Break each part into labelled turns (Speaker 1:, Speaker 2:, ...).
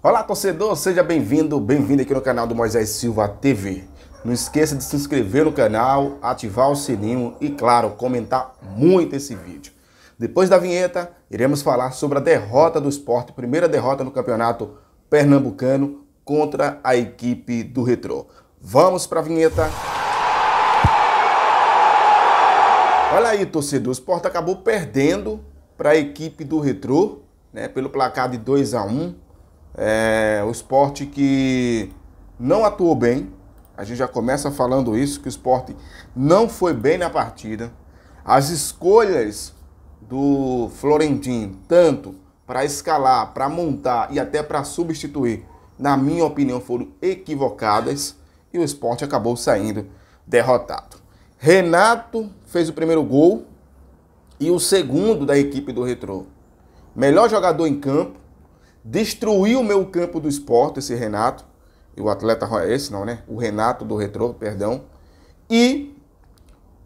Speaker 1: Olá torcedor, seja bem-vindo, bem-vindo aqui no canal do Moisés Silva TV. Não esqueça de se inscrever no canal, ativar o sininho e, claro, comentar muito esse vídeo. Depois da vinheta, iremos falar sobre a derrota do esporte, primeira derrota no campeonato pernambucano contra a equipe do Retrô. Vamos para a vinheta. Olha aí, torcedor, o esporte acabou perdendo para a equipe do Retrô, né, pelo placar de 2 a 1 é o esporte que não atuou bem. A gente já começa falando isso, que o esporte não foi bem na partida. As escolhas do Florentino, tanto para escalar, para montar e até para substituir, na minha opinião, foram equivocadas e o esporte acabou saindo derrotado. Renato fez o primeiro gol e o segundo da equipe do Retrô. Melhor jogador em campo, destruiu o meu campo do esporte, esse Renato, e o atleta, é esse não, né? O Renato do Retrô, perdão. E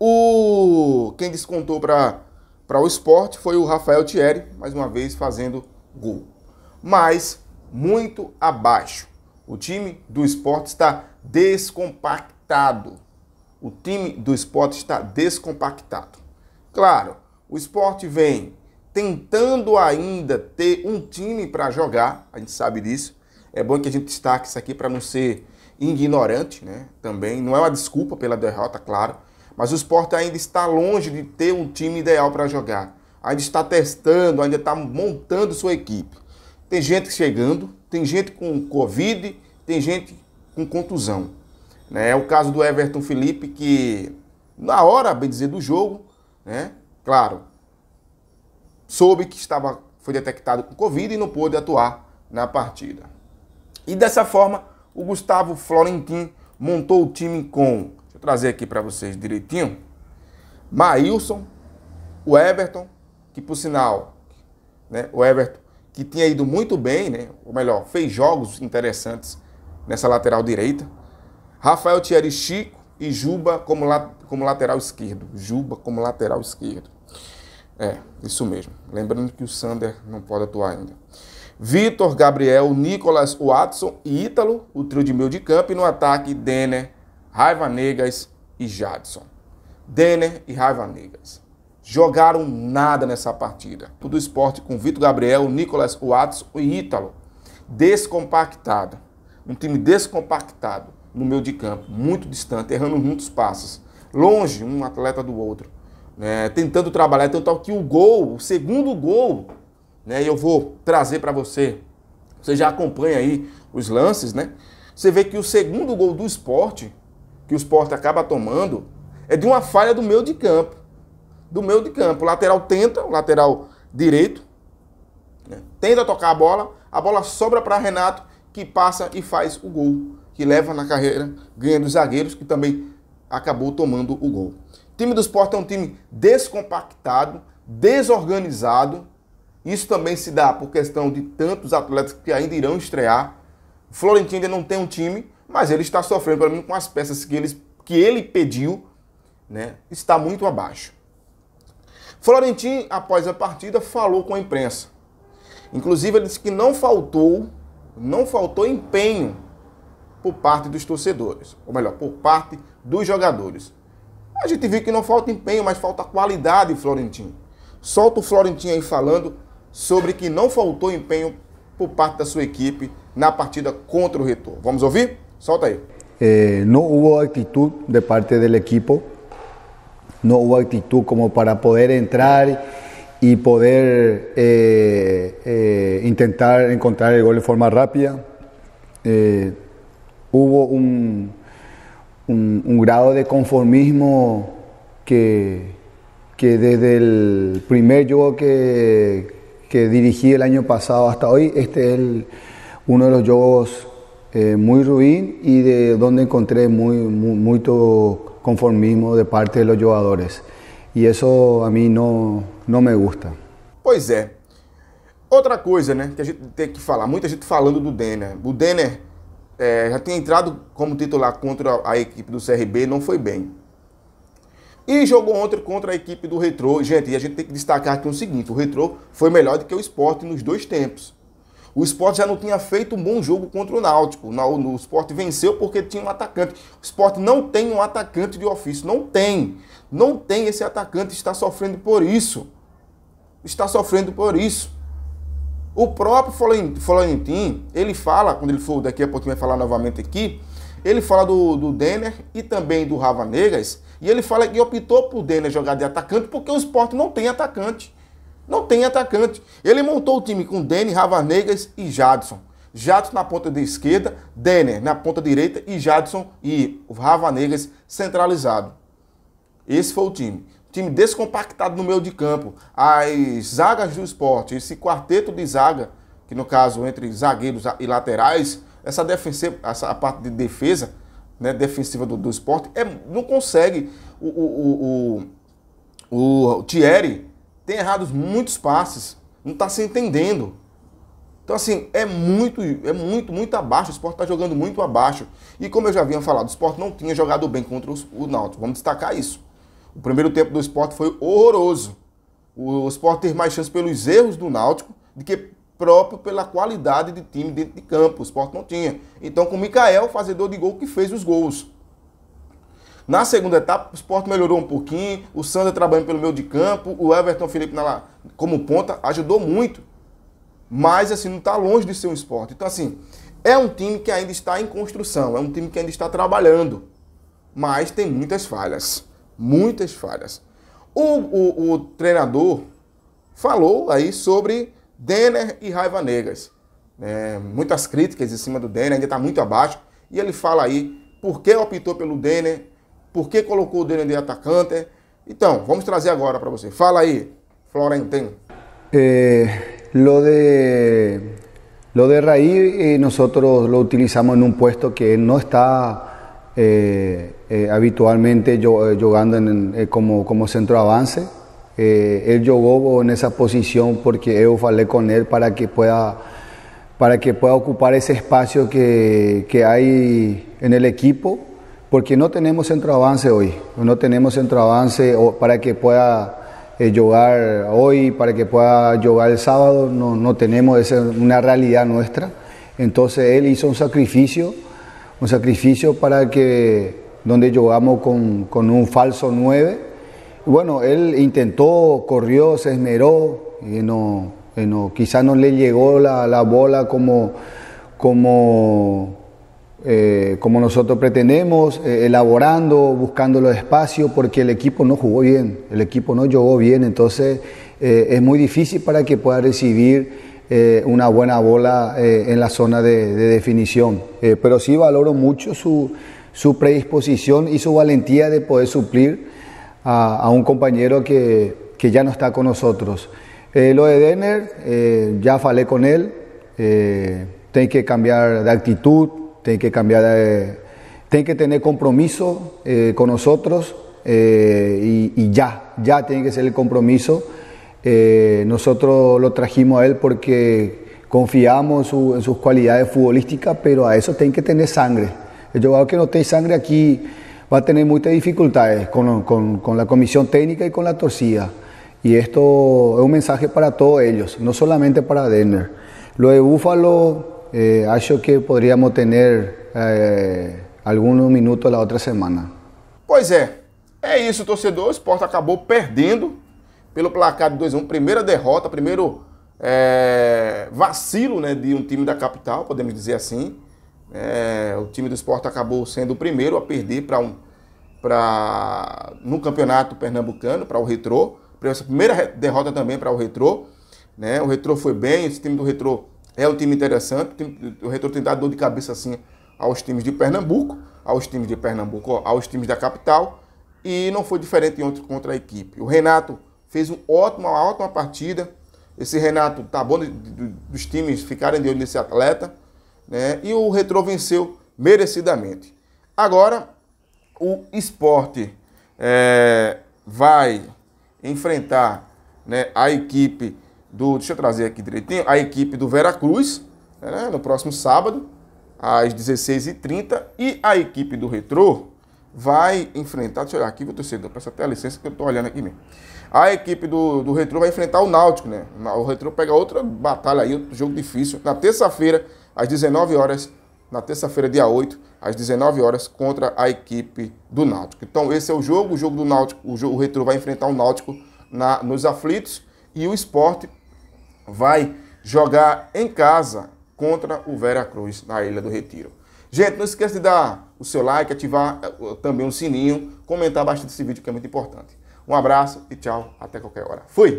Speaker 1: o quem descontou para o esporte foi o Rafael Thierry, mais uma vez fazendo gol. Mas muito abaixo. O time do esporte está descompactado. O time do esporte está descompactado. Claro, o esporte vem tentando ainda ter um time para jogar, a gente sabe disso. É bom que a gente destaque isso aqui para não ser ignorante, né? Também não é uma desculpa pela derrota, claro, mas o Sport ainda está longe de ter um time ideal para jogar. Ainda está testando, ainda está montando sua equipe. Tem gente chegando, tem gente com Covid, tem gente com contusão. Né? É o caso do Everton Felipe que na hora, bem dizer, do jogo, né? Claro, soube que estava, foi detectado com Covid e não pôde atuar na partida. E dessa forma, o Gustavo Florentin montou o time com, deixa eu trazer aqui para vocês direitinho, Maílson, o Everton, que por sinal, né, o Everton, que tinha ido muito bem, né, ou melhor, fez jogos interessantes nessa lateral direita, Rafael Thierry Chico e Juba como, la, como lateral esquerdo, Juba como lateral esquerdo. É, isso mesmo. Lembrando que o Sander não pode atuar ainda. Vitor, Gabriel, Nicolas, Watson e Ítalo, o trio de meio de campo. E no ataque, Denner, Raiva Negas e Jadson. Denner e Raiva Negas. Jogaram nada nessa partida. Tudo esporte com Vitor Gabriel, Nicolas, Watson e Ítalo. Descompactado. Um time descompactado no meio de campo, muito distante, errando muitos passos. Longe um atleta do outro né, tentando trabalhar. Então, tal tá que o gol, o segundo gol, né, eu vou trazer para você. Você já acompanha aí os lances, né? Você vê que o segundo gol do esporte, que o esporte acaba tomando, é de uma falha do meio de campo. Do meio de campo. O lateral tenta, o lateral direito, né, tenta tocar a bola, a bola sobra para Renato, que passa e faz o gol, que leva na carreira, ganha dos zagueiros, que também acabou tomando o gol time do esporte é um time descompactado, desorganizado. Isso também se dá por questão de tantos atletas que ainda irão estrear. O Florentino ainda não tem um time, mas ele está sofrendo, pelo menos com as peças que ele, que ele pediu, né? está muito abaixo. Florentino, após a partida, falou com a imprensa. Inclusive, ele disse que não faltou, não faltou empenho por parte dos torcedores, ou melhor, por parte dos jogadores. A gente viu que não falta empenho, mas falta qualidade, Florentino. Solta o Florentino aí falando sobre que não faltou empenho por parte da sua equipe na partida contra o Retor. Vamos ouvir? Solta aí.
Speaker 2: É, não houve atitude actitud de parte del equipo, Não houve atitude como para poder entrar e poder eh, eh, tentar encontrar o gol de forma rápida. Houve eh, um un, grado de conformismo que, que desde el primer juego que, dirigí el año pasado hasta hoy, este es uno de los juegos eh, muy ruin y de donde encontré muy, mucho conformismo de parte de los jugadores. Y eso a mí no me gusta.
Speaker 1: Pues é. Otra cosa que a gente que falar, mucha gente falando do Denner. Denner é, já tinha entrado como titular contra a equipe do CRB, não foi bem. E jogou ontem contra a equipe do Retrô. Gente, e a gente tem que destacar aqui o seguinte: o Retrô foi melhor do que o Sport nos dois tempos. O Sport já não tinha feito um bom jogo contra o Náutico. O Sport venceu porque tinha um atacante. O Sport não tem um atacante de ofício. Não tem. Não tem esse atacante. Está sofrendo por isso. Está sofrendo por isso. O próprio Florentin, ele fala, quando ele for daqui a pouquinho vai falar novamente aqui, ele fala do, do Denner e também do Ravanegas, e ele fala que optou por Denner jogar de atacante porque o esporte não tem atacante. Não tem atacante. Ele montou o time com Denner, Ravanegas e Jadson. Jadson na ponta da esquerda, Denner na ponta direita e Jadson e Ravanegas centralizado. Esse foi o time time descompactado no meio de campo, as zagas do esporte, esse quarteto de zaga, que no caso entre zagueiros e laterais, essa, defensiva, essa parte de defesa, né, defensiva do, do esporte, é, não consegue. O, o, o, o, o Thierry tem errado muitos passes, não está se entendendo. Então, assim, é muito, é muito, muito abaixo. O esporte está jogando muito abaixo. E como eu já havia falado, o esporte não tinha jogado bem contra o Náutico. Vamos destacar isso. O primeiro tempo do esporte foi horroroso. O esporte teve mais chance pelos erros do Náutico do que próprio pela qualidade de time dentro de campo. O esporte não tinha. Então, com o Mikael, fazedor de gol, que fez os gols. Na segunda etapa, o esporte melhorou um pouquinho. O Sander trabalhando pelo meio de campo. O Everton Felipe na, como ponta ajudou muito. Mas, assim, não está longe de ser um esporte. Então, assim, é um time que ainda está em construção. É um time que ainda está trabalhando. Mas tem muitas falhas muitas falhas. O, o, o treinador falou aí sobre Denner e Raiva Negras. É, muitas críticas em cima do Denner, ainda está muito abaixo. E ele fala aí por que optou pelo Denner, por que colocou o Denner de atacante. Então, vamos trazer agora para você. Fala aí, Florentino.
Speaker 2: É, lo de Lo de Raí eh, nosotros lo utilizamos en un puesto que no está Eh, eh, habitualmente yo, jugando eh, como, como centro avance. él jugó en esa posición porque yo falei con él para que pueda para que pueda ocupar ese espacio que, que hay en el equipo, porque no tenemos centro avance hoy, no tenemos centro avance para que pueda eh, jugar hoy, para que pueda jugar el sábado, no, no tenemos, esa es una realidad nuestra. Entonces él hizo un sacrificio un sacrificio para que, donde jugamos con, con un falso 9. Bueno, él intentó, corrió, se esmeró, y no, no, quizás no le llegó la, bola como, como, eh, como nosotros pretendemos, eh, elaborando, buscando los espacios, porque el equipo no jugó bien, el equipo no llegó bien, entonces eh, es muy difícil para que pueda recibir eh, una buena bola eh, en la zona de, definición. Eh, pero sí valoro mucho su, predisposición y su valentía de poder suplir a, un compañero que, ya no está con nosotros. lo de Denner, ya falé con él, tiene que cambiar de actitud, tiene que cambiar de, que tener compromiso con nosotros y, y, ya, ya tiene que ser el compromiso eh, nosotros lo trajimos a él porque confiamos en, sus cualidades futbolísticas, pero a eso tienen que tener sangre. El jugador que no tiene sangre aquí va a tener muchas dificultades con, la comisión técnica y con la torcida. Y esto es un mensaje para todos ellos, no solamente para Denner. Lo de Búfalo, eh, acho que podríamos tener eh, algunos minutos la otra semana.
Speaker 1: Pues es, é isso, torcedor. O Sport acabó perdiendo. pelo placar de 2x1, primeira derrota, primeiro é, vacilo né, de um time da capital, podemos dizer assim. É, o time do esporte acabou sendo o primeiro a perder para um, no campeonato pernambucano, para o Retrô. Essa primeira derrota também para o Retrô. Né? O Retrô foi bem, esse time do Retrô é um time interessante. O, o Retrô tem dado dor de cabeça assim aos times de Pernambuco, aos times de Pernambuco, aos times da capital. E não foi diferente ontem contra a equipe. O Renato fez um ótimo, uma ótima partida. Esse Renato tá bom de, de, dos times ficarem de olho nesse atleta. Né? E o Retro venceu merecidamente. Agora, o esporte é, vai enfrentar né, a equipe do. Deixa eu trazer aqui direitinho. A equipe do Veracruz, né, no próximo sábado, às 16h30. E a equipe do Retro vai enfrentar, deixa eu olhar aqui, meu torcedor, peço até a licença que eu estou olhando aqui mesmo. A equipe do, do Retro vai enfrentar o Náutico, né? O Retro pega outra batalha aí, outro jogo difícil. Na terça-feira, às 19 horas, na terça-feira, dia 8, às 19 horas, contra a equipe do Náutico. Então, esse é o jogo, o jogo do Náutico, o, jogo, o Retro vai enfrentar o Náutico na, nos aflitos e o esporte vai jogar em casa contra o Veracruz, na Ilha do Retiro. Gente, não esqueça de dar o seu like, ativar eh, também o sininho, comentar bastante esse vídeo que é muito importante. Um abraço e tchau, até qualquer hora. Fui!